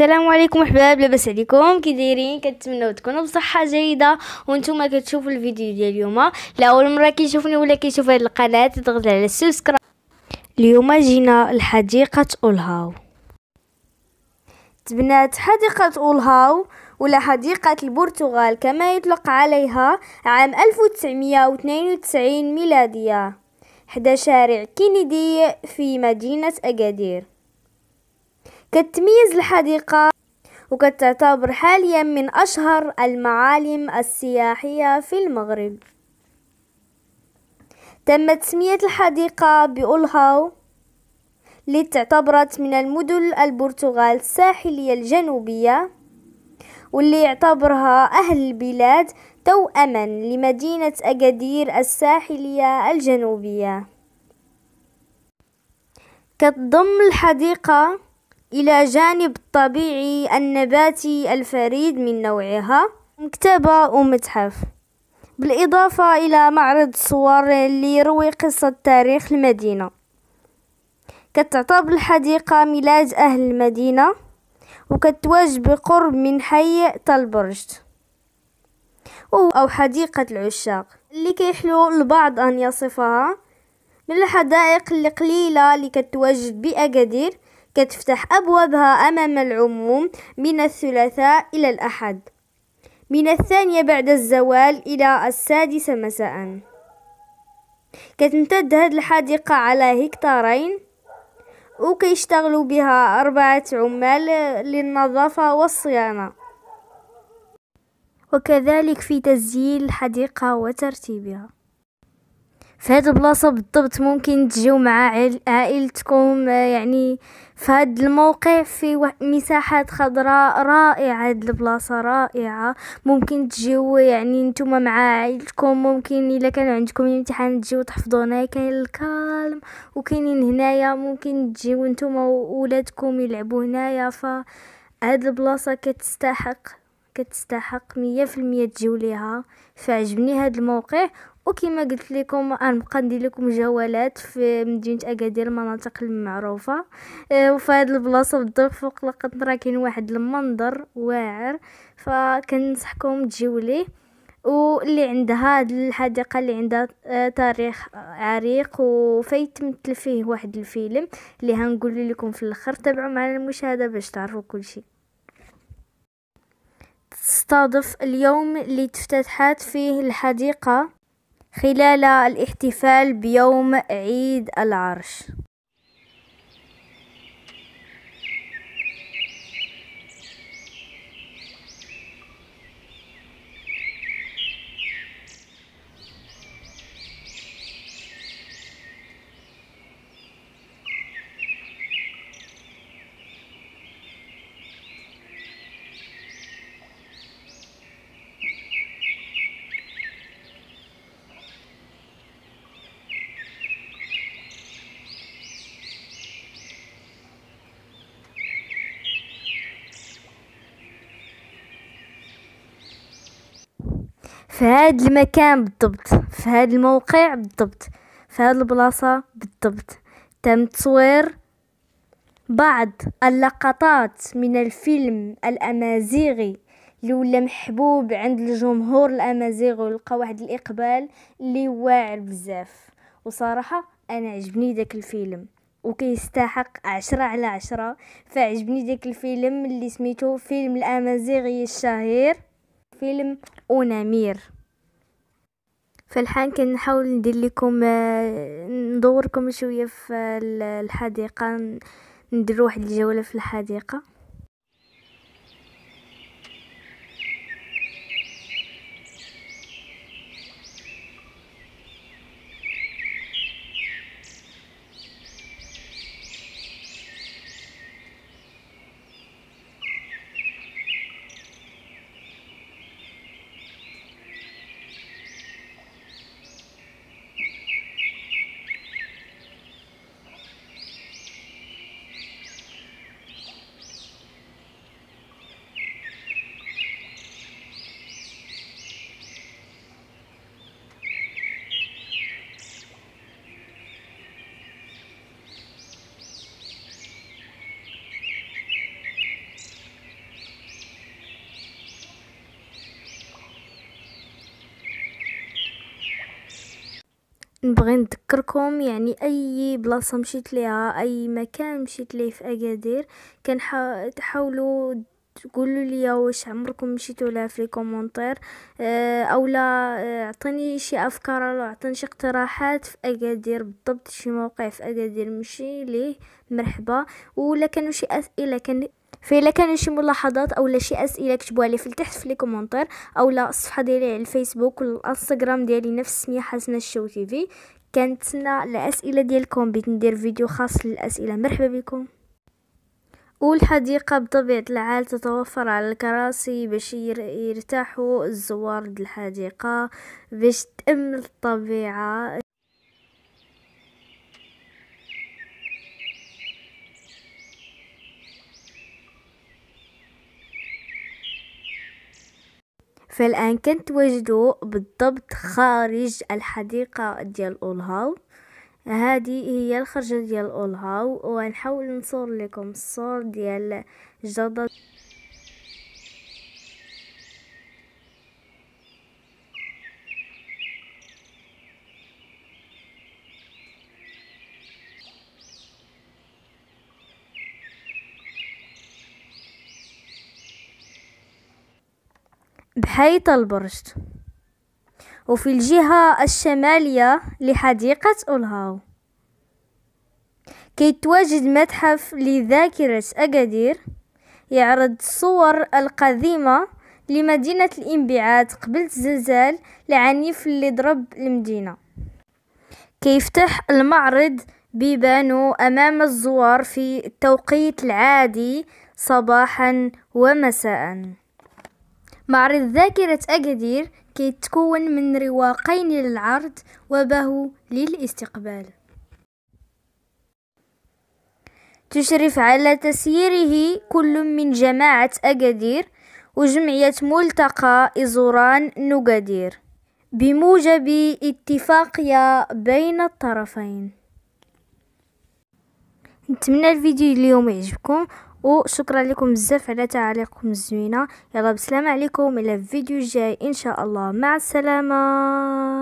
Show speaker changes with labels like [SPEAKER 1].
[SPEAKER 1] السلام عليكم احباب لاباس عليكم كي دايرين كنتمنوا تكونوا بصحه جيده وانتم كتشوفوا الفيديو ديال اليوم لاول مره كيشوفني ولا كيشوف هذه القناه تضغط على السبسكرايب اليوم جينا لحديقه اولهاو تبنات حديقه اولهاو ولا حديقة البرتغال كما يطلق عليها عام 1992 ميلادية حدا شارع كينيدي في مدينة أكادير كتميز الحديقة وكتعتبر حاليا من أشهر المعالم السياحية في المغرب تم تسمية الحديقة بأولهاو لتعتبرت تعتبرت من المدن البرتغال الساحلية الجنوبية واللي يعتبرها أهل البلاد توأما لمدينة أكادير الساحلية الجنوبية كتضم الحديقة إلى جانب الطبيعي النباتي الفريد من نوعها مكتبة ومتحف بالإضافة إلى معرض صور ليروي قصة تاريخ المدينة كتعتبر الحديقة ميلاد أهل المدينة وكتواجد بقرب من حي تلبرج أو حديقة العشاق اللي كيحلو البعض أن يصفها من الحدائق القليلة اللي كتواجد بأكادير كتفتح أبوابها أمام العموم من الثلاثاء إلى الأحد من الثانية بعد الزوال إلى السادسة مساء كتمتد هاد الحديقة على هكتارين وكيشتغلوا بها أربعة عمال للنظافة والصيانة وكذلك في تسجيل الحديقة وترتيبها في هاد البلاصة بالضبط ممكن تجيو مع عائلتكم آه، يعني في هاد الموقع في مساحات خضراء رائعة هاد البلاصة رائعة ممكن تجيو يعني نتوما مع عائلتكم ممكن الا كانوا عندكم امتحان تجيو تحفظوا هنايا كاين الكالم وكاينين هنايا ممكن تجيو نتوما وولادكم يلعبوا هنايا ف هاد البلاصة كتستحق كتستحق مية في المية تجيو ليها فعجبني هاد الموقع وكما قلت لكم غنبقى ندير لكم جولات في مدينه اكادير المناطق المعروفه آه، وفي هذه البلاصه بالضبط فوق القطن راه كاين واحد المنظر واعر فكنصحكم تجيو ليه واللي عندها هاد الحديقة اللي عندها آه، تاريخ عريق وفيتمثل فيه واحد الفيلم اللي هنقول لكم في الاخر تابعوا معنا المشاهدة باش تعرفوا كل شيء تستضف اليوم اللي تفتتحات فيه الحديقة خلال الاحتفال بيوم عيد العرش في هاد المكان بالضبط في هاد الموقع بالضبط في هاد البلاصة بالضبط تم تصوير بعض اللقطات من الفيلم الامازيغي اللي ولا محبوب عند الجمهور الامازيغي ولقى واحد الاقبال اللي واعر بزاف وصراحه انا عجبني داك الفيلم وكيستحق عشرة على عشرة فعجبني داك الفيلم اللي سميتو فيلم الامازيغي الشهير فيلم اونامير فالحان كنحاول ندير لكم آه، ندوركم شويه في الحديقه ندير واحد الجوله في الحديقه نبغي نذكركم يعني اي بلاصه مشيت ليها اي مكان مشيت ليه في اكادير كنحاولوا تقولوا لي واش عمركم مشيتوا لها في الكومونتير اه اولا اعطيني آه، شي افكار او اعطيني شي اقتراحات في اكادير بالضبط شي موقع في اكادير مشي ليه مرحبا ولا كانوا شي اسئله كان فإلا كان شي ملاحظات أو شي أسئلة كتبوها لي في التحت في لي كومونتير أو لا الصفحة ديالي على الفيسبوك ولا الانستغرام ديالي نفس السمية حسنة الشو تيفي كنتسنى الأسئلة ديالكم بغيت ندير فيديو خاص للأسئلة مرحبا بكم والحديقة بطبيعة الحال تتوفر على الكراسي باش يرتاحوا الزوار د الحديقة باش تأمل الطبيعة فالآن كنتواجدو بالضبط خارج الحديقة ديال اولهاو هذه هي الخرجة ديال الأولهاو ونحاول نصور لكم الصور ديال جدة بحيط البرج وفي الجهة الشمالية لحديقة كي كيتواجد متحف لذاكرة أكادير يعرض الصور القديمة لمدينة الانبعاث قبل الزلزال العنيف اللي ضرب المدينة كيفتح المعرض بيبانو أمام الزوار في التوقيت العادي صباحا ومساء معرض ذاكرة أكادير كيتكون من رواقين للعرض وباه للاستقبال تشرف على تسييره كل من جماعة أكادير وجمعية ملتقى إزوران نقادير بموجب اتفاقية بين الطرفين نتمنى الفيديو اليوم يعجبكم وشكرا لكم بزاف على تعاليقكم الزوينه يلا بسلام عليكم الى الفيديو الجاي ان شاء الله مع السلامه